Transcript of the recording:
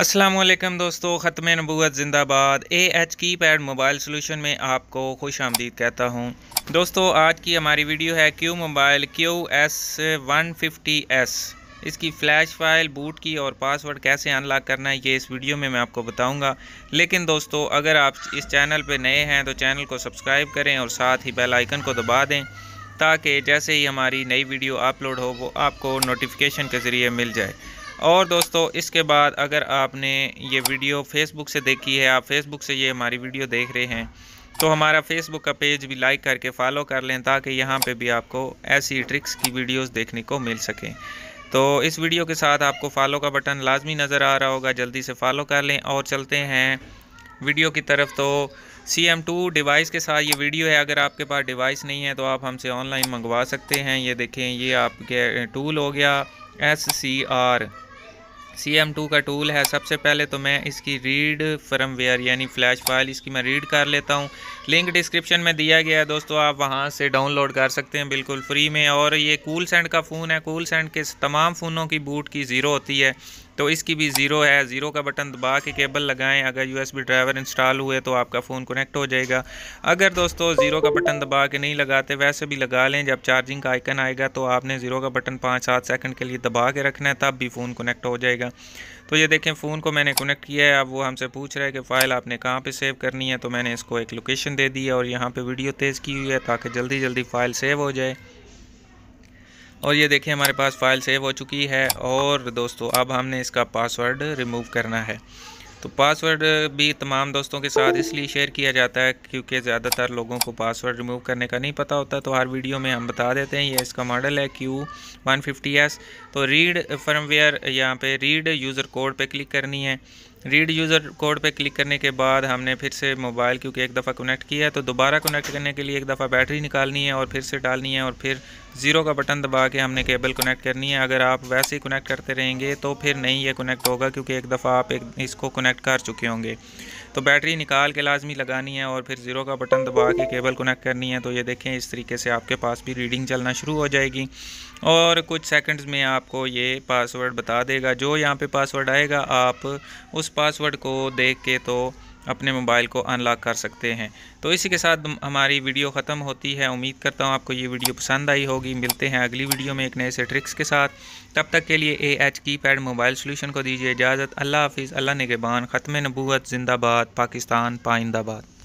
असलम दोस्तों ख़त्म नबूत ज़िंदाबाद A H keypad mobile solution में आपको खुश आमदीद कहता हूँ दोस्तों आज की हमारी वीडियो है Q mobile Q S one fifty S इसकी फ़्लैश फाइल बूट की और पासवर्ड कैसे अनलॉक करना है ये इस वीडियो में मैं आपको बताऊंगा लेकिन दोस्तों अगर आप इस चैनल पर नए हैं तो चैनल को सब्सक्राइब करें और साथ ही बेल आइकन को दबा दें ताकि जैसे ही हमारी नई वीडियो अपलोड हो वो आपको नोटिफिकेशन के ज़रिए मिल जाए और दोस्तों इसके बाद अगर आपने ये वीडियो फेसबुक से देखी है आप फेसबुक से ये हमारी वीडियो देख रहे हैं तो हमारा फेसबुक का पेज भी लाइक करके फॉलो कर लें ताकि यहाँ पे भी आपको ऐसी ट्रिक्स की वीडियोस देखने को मिल सकें तो इस वीडियो के साथ आपको फॉलो का बटन लाजमी नज़र आ रहा होगा जल्दी से फॉलो कर लें और चलते हैं वीडियो की तरफ तो सी एम टू डिवाइस के साथ ये वीडियो है अगर आपके पास डिवाइस नहीं है तो आप हमसे ऑनलाइन मंगवा सकते हैं ये देखें ये आपके टूल हो गया S C R C M two का टूल है सबसे पहले तो मैं इसकी रीड फ्रम वेयर यानी फ्लैश फाइल इसकी मैं रीड कर लेता हूँ लिंक डिस्क्रिप्शन में दिया गया है दोस्तों आप वहाँ से डाउनलोड कर सकते हैं बिल्कुल फ्री में और ये कूल सेंड का फ़ोन है कूल सेंड के तमाम फ़ोनों की बूट की ज़ीरो होती है तो इसकी भी ज़ीरो है ज़ीरो का बटन दबा के केबल लगाएं अगर यूएसबी ड्राइवर इंस्टॉल हुए तो आपका फ़ोन कनेक्ट हो जाएगा अगर दोस्तों ज़ीरो का बटन दबा के नहीं लगाते वैसे भी लगा लें जब चार्जिंग का आइकन आएगा तो आपने ज़ीरो का बटन पाँच सात सेकंड के लिए दबा के रखना है तब भी फ़ोन कनेक्ट हो जाएगा तो ये देखें फ़ोन को मैंने कनेक्ट किया है अब वो हमसे पूछ रहा है कि फ़ाइल आपने कहाँ पे सेव करनी है तो मैंने इसको एक लोकेशन दे दी है और यहाँ पे वीडियो तेज़ की हुई है ताकि जल्दी जल्दी फ़ाइल सेव हो जाए और ये देखिए हमारे पास फाइल सेव हो चुकी है और दोस्तों अब हमने इसका पासवर्ड रिमूव करना है तो पासवर्ड भी तमाम दोस्तों के साथ इसलिए शेयर किया जाता है क्योंकि ज़्यादातर लोगों को पासवर्ड रिमूव करने का नहीं पता होता तो हर वीडियो में हम बता देते हैं ये इसका मॉडल है क्यू वन फिफ्टी एस तो रीड फर्मवेयर यहाँ पे रीड यूज़र कोड पे क्लिक करनी है रीड यूज़र कोड पे क्लिक करने के बाद हमने फिर से मोबाइल क्योंकि एक दफ़ा कनेक्ट किया है तो दोबारा कनेक्ट करने के लिए एक दफ़ा बैटरी निकालनी है और फिर से डालनी है और फिर ज़ीरो का बटन दबा के हमने केबल कनेक्ट करनी है अगर आप वैसे ही कनेक्ट करते रहेंगे तो फिर नहीं ये कनेक्ट होगा क्योंकि एक दफ़ा आप एक इसको कनेक्ट कर चुके होंगे तो बैटरी निकाल के लाजमी लगानी है और फिर ज़ीरो का बटन दबा के केबल कनेक्ट करनी है तो ये देखें इस तरीके से आपके पास भी रीडिंग चलना शुरू हो जाएगी और कुछ सेकेंड्स में आपको ये पासवर्ड बता देगा जो यहाँ पर पासवर्ड आएगा आप उस पासवर्ड को देख के तो अपने मोबाइल को अनलॉक कर सकते हैं तो इसी के साथ हमारी वीडियो ख़त्म होती है उम्मीद करता हूँ आपको ये वीडियो पसंद आई होगी मिलते हैं अगली वीडियो में एक नए से ट्रिक्स के साथ तब तक के लिए A H keypad mobile solution को दीजिए इजाज़त अल्लाह हाफिज़ अल्लाह बान ख़त्म नबूत जिंदाबाद पाकिस्तान पाइंदाबाद